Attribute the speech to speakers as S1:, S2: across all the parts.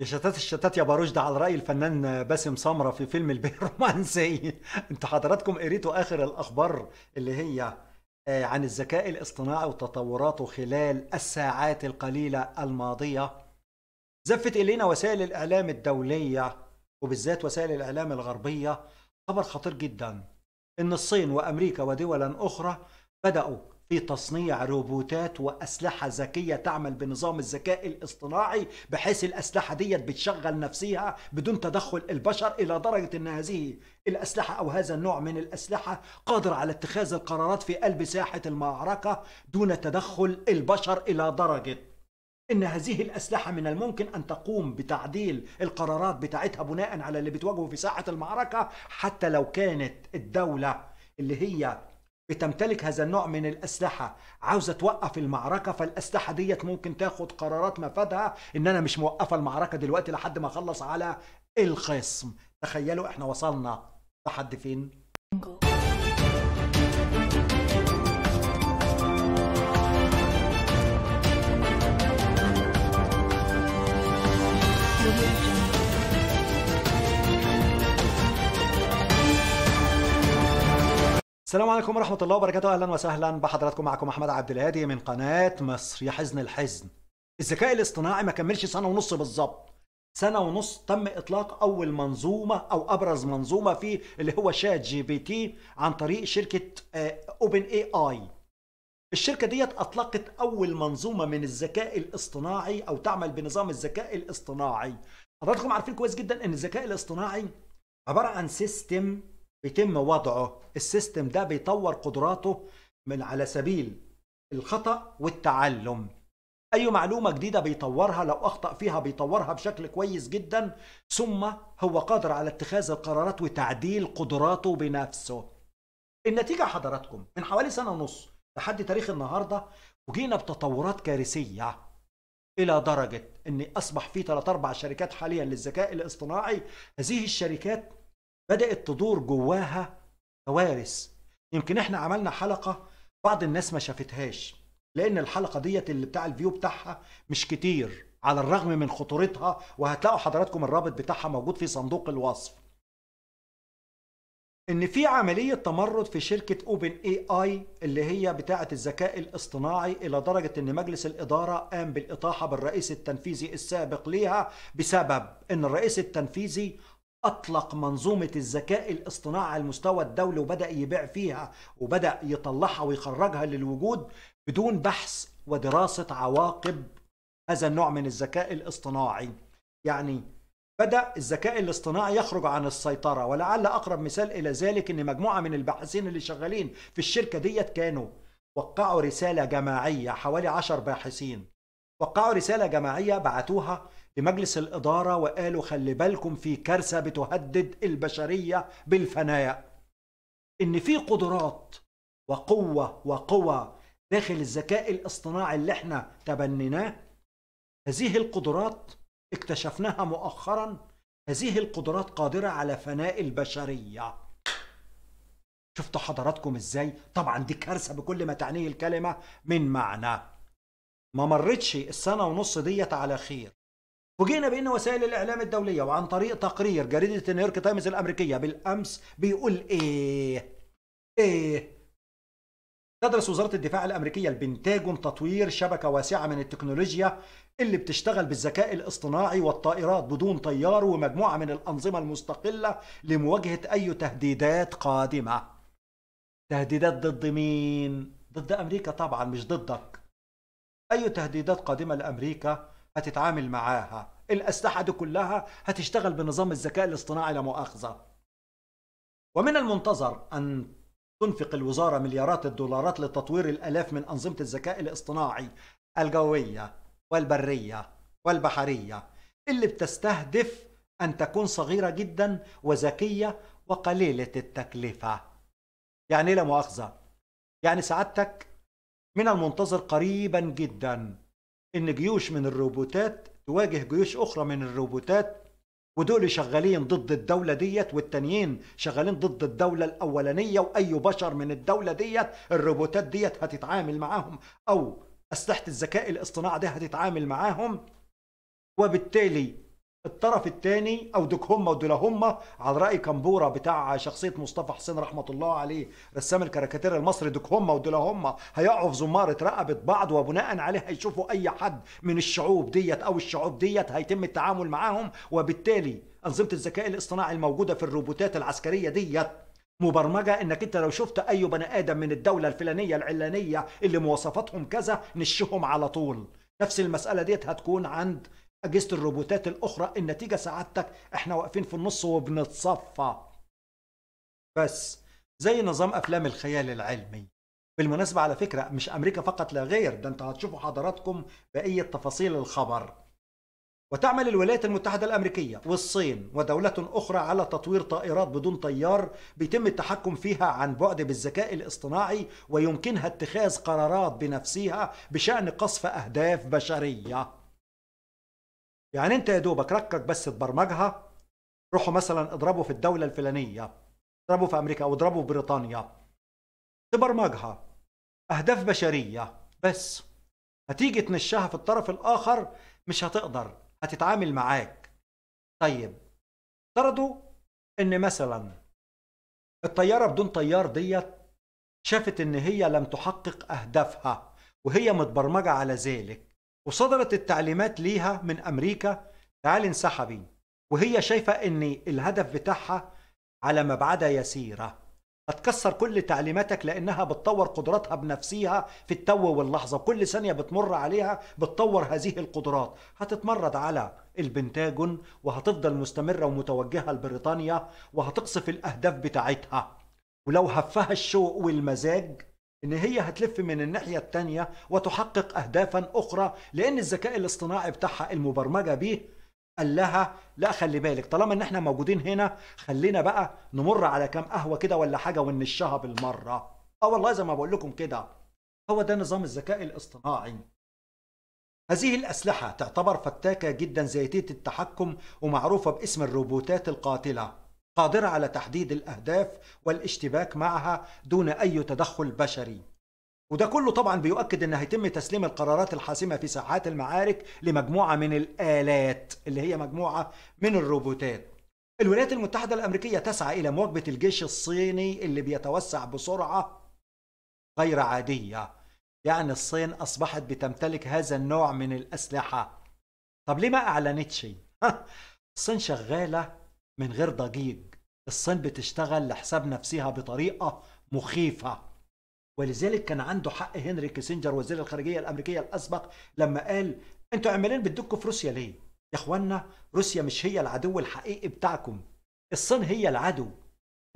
S1: يا شتات الشتات يا باروش ده على رأي الفنان باسم سمرة في فيلم البيت رومانسي انتوا حضراتكم قريتوا آخر الأخبار اللي هي آه، عن الذكاء الاصطناعي وتطوراته خلال الساعات القليلة الماضية زفت إلينا وسائل الإعلام الدولية وبالذات وسائل الإعلام الغربية خبر خطير جدا إن الصين وأمريكا ودولا أخرى بدأوا في تصنيع روبوتات وأسلحة ذكية تعمل بنظام الذكاء الاصطناعي بحيث الأسلحة ديت بتشغل نفسها بدون تدخل البشر إلى درجة أن هذه الأسلحة أو هذا النوع من الأسلحة قادر على اتخاذ القرارات في قلب ساحة المعركة دون تدخل البشر إلى درجة ان هذه الاسلحه من الممكن ان تقوم بتعديل القرارات بتاعتها بناء على اللي بتواجهه في ساحه المعركه حتى لو كانت الدوله اللي هي بتمتلك هذا النوع من الأسلحة عاوزة توقف المعركة فالأسلحة ديت ممكن تاخد قرارات مفادها إن أنا مش موقفة المعركة دلوقتي لحد ما أخلص على الخصم تخيلوا إحنا وصلنا لحد فين؟ السلام عليكم ورحمة الله وبركاته أهلا وسهلا بحضراتكم معكم أحمد عبد الهادي من قناة مصر يا حزن الحزن الذكاء الاصطناعي ما كملش سنة ونص بالظبط سنة ونص تم إطلاق أول منظومة أو أبرز منظومة فيه اللي هو شات جي بي تي عن طريق شركة آه، أوبن اي آي الشركة ديت أطلقت أول منظومة من الذكاء الاصطناعي أو تعمل بنظام الذكاء الاصطناعي حضراتكم عارفين كويس جدا أن الذكاء الاصطناعي عبارة عن سيستم بيتم وضعه السيستم ده بيطور قدراته من على سبيل الخطأ والتعلم أي معلومة جديدة بيطورها لو أخطأ فيها بيطورها بشكل كويس جدا ثم هو قادر على اتخاذ القرارات وتعديل قدراته بنفسه النتيجة حضراتكم من حوالي سنة ونص لحد تاريخ النهاردة وجينا بتطورات كارثية إلى درجة أن أصبح في 3 أربع شركات حاليا للذكاء الاصطناعي هذه الشركات بدأت تدور جواها كوارث يمكن احنا عملنا حلقة بعض الناس ما شافتهاش لأن الحلقة ديت اللي بتاع الفيو بتاعها مش كتير على الرغم من خطورتها وهتلاقوا حضراتكم الرابط بتاعها موجود في صندوق الوصف ان في عمليه تمرد في شركه اوبن اي اي اللي هي بتاعه الذكاء الاصطناعي الى درجه ان مجلس الاداره قام بالاطاحه بالرئيس التنفيذي السابق ليها بسبب ان الرئيس التنفيذي أطلق منظومة الذكاء الاصطناعي على المستوى الدولي وبدأ يبيع فيها وبدأ يطلعها ويخرجها للوجود بدون بحث ودراسة عواقب هذا النوع من الذكاء الاصطناعي يعني بدأ الذكاء الاصطناعي يخرج عن السيطرة ولعل أقرب مثال إلى ذلك إن مجموعة من الباحثين اللي شغالين في الشركة ديت كانوا وقعوا رسالة جماعية حوالي عشر باحثين وقعوا رسالة جماعية بعتوها لمجلس الإدارة وقالوا خلي بالكم في كارثة بتهدد البشرية بالفناء إن في قدرات وقوة وقوى داخل الذكاء الاصطناعي اللي احنا تبنيناه هذه القدرات اكتشفناها مؤخرا هذه القدرات قادرة على فناء البشرية شفتوا حضراتكم ازاي طبعا دي كارثة بكل ما تعنيه الكلمة من معنى ما مرتش السنة ونص ديت على خير فوجئنا بأن وسائل الإعلام الدولية وعن طريق تقرير جريدة نيويورك تايمز الأمريكية بالأمس بيقول إيه؟ إيه؟ تدرس وزارة الدفاع الأمريكية البنتاجون تطوير شبكة واسعة من التكنولوجيا اللي بتشتغل بالذكاء الاصطناعي والطائرات بدون طيار ومجموعة من الأنظمة المستقلة لمواجهة أي تهديدات قادمة تهديدات ضد مين؟ ضد أمريكا طبعا مش ضدك أي تهديدات قادمة لأمريكا هتتعامل معاها الأسلحة دي كلها هتشتغل بنظام الذكاء الاصطناعي لا مؤاخذة ومن المنتظر أن تنفق الوزارة مليارات الدولارات لتطوير الألاف من أنظمة الذكاء الاصطناعي الجوية والبرية والبحرية اللي بتستهدف أن تكون صغيرة جدا وذكية وقليلة التكلفة يعني إيه لا مؤاخذة يعني سعادتك من المنتظر قريبا جدا ان جيوش من الروبوتات تواجه جيوش اخرى من الروبوتات ودول شغالين ضد الدولة ديت والتانيين شغالين ضد الدولة الأولانية وأي بشر من الدولة ديت الروبوتات ديت هتتعامل معاهم أو أسلحة الذكاء الاصطناعي دي هتتعامل معاهم وبالتالي الطرف الثاني او دوك هما ودولا هما على راي كمبوره بتاع شخصيه مصطفى حسين رحمه الله عليه رسام الكاريكاتير المصري دوك هما ودولا هما هيقعوا في زماره رقبه بعض وبناء عليه هيشوفوا اي حد من الشعوب ديت او الشعوب ديت هيتم التعامل معاهم وبالتالي انظمه الذكاء الاصطناعي الموجوده في الروبوتات العسكريه ديت مبرمجه انك انت لو شفت اي بني ادم من الدوله الفلانيه العلانيه اللي مواصفاتهم كذا نشهم على طول نفس المساله ديت هتكون عند اجهزه الروبوتات الاخرى النتيجه سعادتك احنا واقفين في النص وبنتصفى بس زي نظام افلام الخيال العلمي بالمناسبه على فكره مش امريكا فقط لا غير ده انتوا هتشوفوا حضراتكم بقيه تفاصيل الخبر وتعمل الولايات المتحدة الأمريكية والصين ودولة أخرى على تطوير طائرات بدون طيار بيتم التحكم فيها عن بعد بالذكاء الاصطناعي ويمكنها اتخاذ قرارات بنفسها بشأن قصف أهداف بشرية يعني انت يا دوبك ركك بس تبرمجها روحوا مثلا اضربوا في الدولة الفلانية اضربوا في امريكا او اضربوا في بريطانيا تبرمجها اهداف بشرية بس هتيجي تنشها في الطرف الاخر مش هتقدر هتتعامل معاك طيب افترضوا ان مثلا الطيارة بدون طيار ديت شافت ان هي لم تحقق اهدافها وهي متبرمجة على ذلك وصدرت التعليمات ليها من امريكا تعالي انسحبي وهي شايفه ان الهدف بتاعها على مبعدة يسيرة هتكسر كل تعليماتك لأنها بتطور قدراتها بنفسها في التو واللحظة كل ثانية بتمر عليها بتطور هذه القدرات هتتمرد على البنتاجون وهتفضل مستمرة ومتوجهة لبريطانيا وهتقصف الأهداف بتاعتها ولو هفها الشوق والمزاج ان هي هتلف من الناحيه الثانيه وتحقق اهدافا اخرى لان الذكاء الاصطناعي بتاعها المبرمجه بيه قال لها لا خلي بالك طالما ان احنا موجودين هنا خلينا بقى نمر على كام قهوه كده ولا حاجه ونشها بالمره اه والله زي ما بقول لكم كده هو ده نظام الذكاء الاصطناعي هذه الأسلحة تعتبر فتاكة جدا زيتية التحكم ومعروفة باسم الروبوتات القاتلة قادرة على تحديد الأهداف والاشتباك معها دون أي تدخل بشري وده كله طبعا بيؤكد ان هيتم تسليم القرارات الحاسمه في ساحات المعارك لمجموعه من الالات اللي هي مجموعه من الروبوتات. الولايات المتحده الامريكيه تسعى الى مواجهه الجيش الصيني اللي بيتوسع بسرعه غير عاديه. يعني الصين اصبحت بتمتلك هذا النوع من الاسلحه. طب ليه ما اعلنتش؟ الصين شغاله من غير ضجيج الصين بتشتغل لحساب نفسها بطريقة مخيفة ولذلك كان عنده حق هنري كيسنجر وزير الخارجية الأمريكية الأسبق لما قال أنتوا عمالين بتدكوا في روسيا ليه؟ يا إخوانا روسيا مش هي العدو الحقيقي بتاعكم الصين هي العدو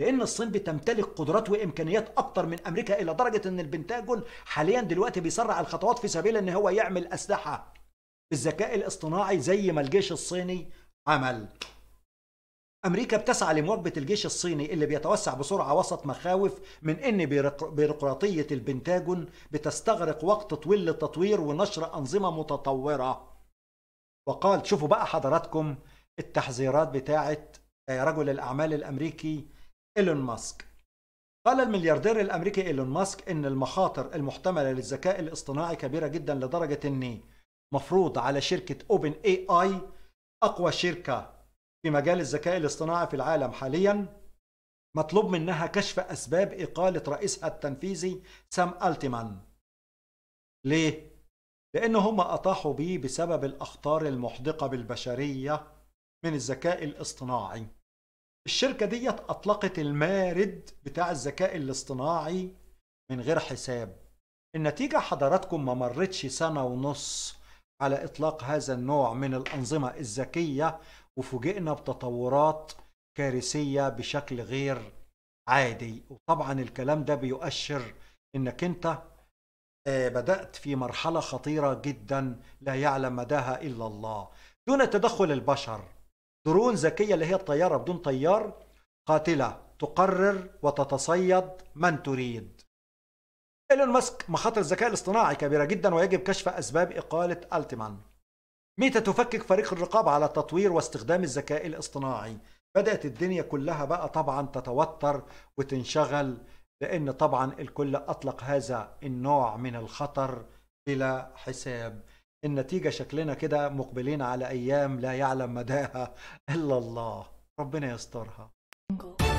S1: لأن الصين بتمتلك قدرات وإمكانيات أكتر من أمريكا إلى درجة أن البنتاجون حاليا دلوقتي بيسرع الخطوات في سبيل أن هو يعمل أسلحة بالذكاء الاصطناعي زي ما الجيش الصيني عمل أمريكا بتسعى لمواجهة الجيش الصيني اللي بيتوسع بسرعة وسط مخاوف من أن بيروقراطية البنتاجون بتستغرق وقت طويل للتطوير ونشر أنظمة متطورة وقال شوفوا بقى حضراتكم التحذيرات بتاعة آه، رجل الأعمال الأمريكي إيلون ماسك قال الملياردير الأمريكي إيلون ماسك إن المخاطر المحتملة للذكاء الاصطناعي كبيرة جدا لدرجة إن مفروض على شركة أوبن اي اي أقوى شركة في مجال الذكاء الاصطناعي في العالم حاليا مطلوب منها كشف أسباب إقالة رئيسها التنفيذي سام ألتمان ليه؟ لأن هم أطاحوا بيه بسبب الأخطار المحدقة بالبشرية من الذكاء الاصطناعي الشركة ديت أطلقت المارد بتاع الذكاء الاصطناعي من غير حساب النتيجة حضراتكم ما مرتش سنة ونص على إطلاق هذا النوع من الأنظمة الذكية وفوجئنا بتطورات كارثية بشكل غير عادي وطبعا الكلام ده بيؤشر انك انت آه، بدأت في مرحلة خطيرة جدا لا يعلم مداها إلا الله دون تدخل البشر درون ذكية اللي هي الطيارة بدون طيار قاتلة تقرر وتتصيد من تريد إيلون ماسك مخاطر الذكاء الاصطناعي كبيرة جدا ويجب كشف أسباب إقالة ألتمان ميتا تفكك فريق الرقابة على تطوير واستخدام الذكاء الاصطناعي بدأت الدنيا كلها بقى طبعا تتوتر وتنشغل لأن طبعا الكل أطلق هذا النوع من الخطر بلا حساب النتيجة شكلنا كده مقبلين على أيام لا يعلم مداها إلا الله ربنا يسترها